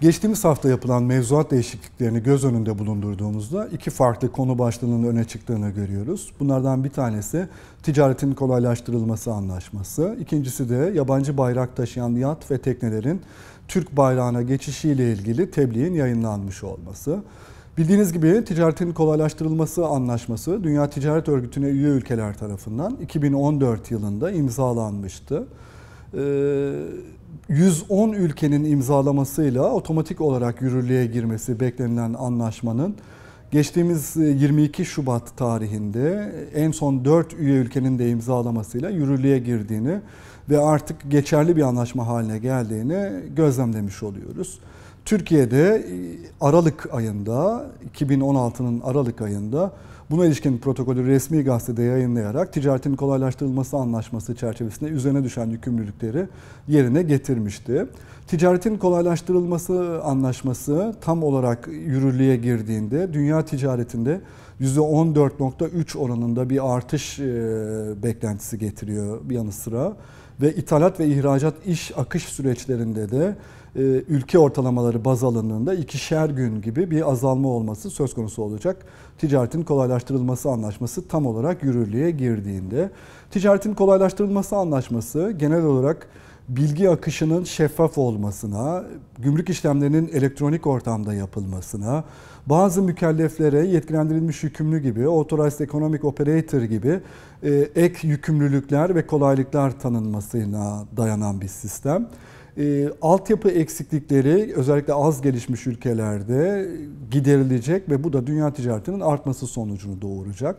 Geçtiğimiz hafta yapılan mevzuat değişikliklerini göz önünde bulundurduğumuzda iki farklı konu başlığının öne çıktığını görüyoruz. Bunlardan bir tanesi ticaretin kolaylaştırılması anlaşması. ikincisi de yabancı bayrak taşıyan yat ve teknelerin Türk bayrağına geçişiyle ilgili tebliğin yayınlanmış olması. Bildiğiniz gibi ticaretin kolaylaştırılması anlaşması Dünya Ticaret Örgütü'ne üye ülkeler tarafından 2014 yılında imzalanmıştı. Ee, 110 ülkenin imzalamasıyla otomatik olarak yürürlüğe girmesi beklenilen anlaşmanın geçtiğimiz 22 e, Şubat tarihinde en son 4 üye ülkenin de imzalamasıyla yürürlüğe girdiğini ve artık geçerli bir anlaşma haline geldiğini gözlemlemiş oluyoruz. Türkiye'de e, Aralık ayında, 2016'nın Aralık ayında buna ilişkin protokolü resmi gazetede yayınlayarak ticaretin kolaylaştırılması anlaşması çerçevesinde üzerine düşen yükümlülükleri yerine getirmişti. Ticaretin kolaylaştırılması anlaşması tam olarak yürürlüğe girdiğinde dünya ticaretinde %14.3 oranında bir artış e, beklentisi getiriyor Bir yanı sıra ve ithalat ve ihracat iş akış süreçlerinde de e, ülke ortalamaları baz alındığında ikişer gün gibi bir azalma olması söz konusu olacak. Ticaretin kolaylaştırılması anlaşması tam olarak yürürlüğe girdiğinde. Ticaretin kolaylaştırılması anlaşması genel olarak bilgi akışının şeffaf olmasına, gümrük işlemlerinin elektronik ortamda yapılmasına, bazı mükelleflere yetkilendirilmiş yükümlü gibi, authorized economic operator gibi e, ek yükümlülükler ve kolaylıklar tanınmasına dayanan bir sistem. E, altyapı eksiklikleri özellikle az gelişmiş ülkelerde giderilecek ve bu da dünya ticaretinin artması sonucunu doğuracak.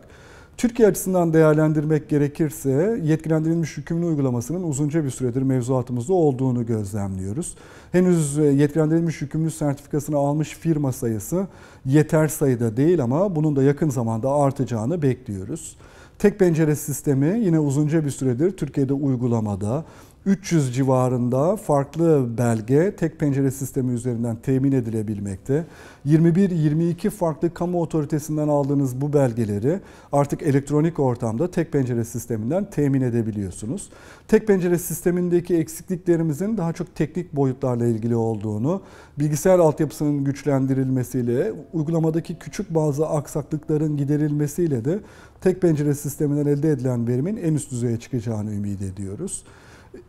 Türkiye açısından değerlendirmek gerekirse yetkilendirilmiş hükümlü uygulamasının uzunca bir süredir mevzuatımızda olduğunu gözlemliyoruz. Henüz e, yetkilendirilmiş hükümlü sertifikasını almış firma sayısı yeter sayıda değil ama bunun da yakın zamanda artacağını bekliyoruz. Tek pencere sistemi yine uzunca bir süredir Türkiye'de uygulamada 300 civarında farklı belge tek pencere sistemi üzerinden temin edilebilmekte. 21-22 farklı kamu otoritesinden aldığınız bu belgeleri artık elektronik ortamda tek pencere sisteminden temin edebiliyorsunuz. Tek pencere sistemindeki eksikliklerimizin daha çok teknik boyutlarla ilgili olduğunu, bilgisayar altyapısının güçlendirilmesiyle, uygulamadaki küçük bazı aksaklıkların giderilmesiyle de tek pencere sisteminden elde edilen verimin en üst düzeye çıkacağını ümit ediyoruz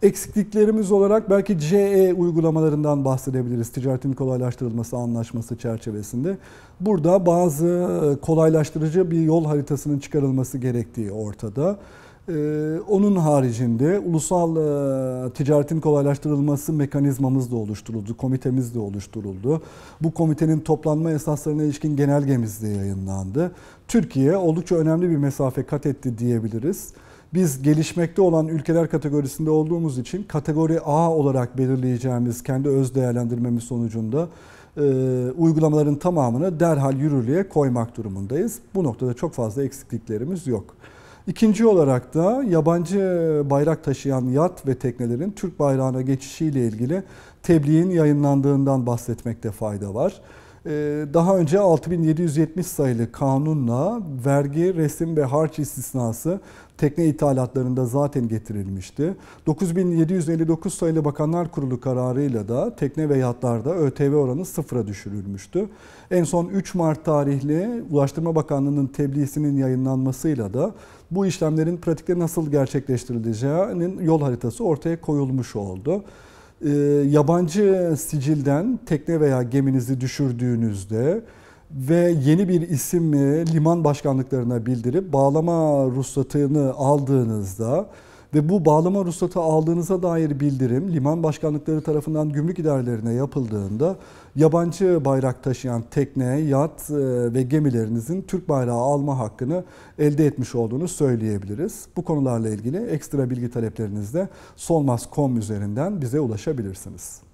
eksikliklerimiz olarak belki CE uygulamalarından bahsedebiliriz ticaretin kolaylaştırılması anlaşması çerçevesinde. Burada bazı e, kolaylaştırıcı bir yol haritasının çıkarılması gerektiği ortada. E, onun haricinde ulusal e, ticaretin kolaylaştırılması mekanizmamız da oluşturuldu, komitemiz de oluşturuldu. Bu komitenin toplanma esaslarına ilişkin genelgemiz de yayınlandı. Türkiye oldukça önemli bir mesafe kat etti diyebiliriz biz gelişmekte olan ülkeler kategorisinde olduğumuz için kategori A olarak belirleyeceğimiz kendi öz değerlendirmemiz sonucunda e, uygulamaların tamamını derhal yürürlüğe koymak durumundayız. Bu noktada çok fazla eksikliklerimiz yok. İkinci olarak da yabancı bayrak taşıyan yat ve teknelerin Türk bayrağına geçişiyle ilgili tebliğin yayınlandığından bahsetmekte fayda var. Ee, daha önce 6770 sayılı kanunla vergi, resim ve harç istisnası tekne ithalatlarında zaten getirilmişti. 9759 sayılı Bakanlar Kurulu kararıyla da tekne ve yatlarda ÖTV oranı sıfıra düşürülmüştü. En son 3 Mart tarihli Ulaştırma Bakanlığı'nın tebliğsinin yayınlanmasıyla da bu işlemlerin pratikte nasıl gerçekleştirileceğinin yol haritası ortaya koyulmuş oldu e, yabancı sicilden tekne veya geminizi düşürdüğünüzde ve yeni bir isimle liman başkanlıklarına bildirip bağlama ruhsatını aldığınızda ve bu bağlama ruhsatı aldığınıza dair bildirim liman başkanlıkları tarafından gümrük idarelerine yapıldığında yabancı bayrak taşıyan tekne, yat e, ve gemilerinizin Türk bayrağı alma hakkını elde etmiş olduğunu söyleyebiliriz. Bu konularla ilgili ekstra bilgi taleplerinizde solmaz.com üzerinden bize ulaşabilirsiniz.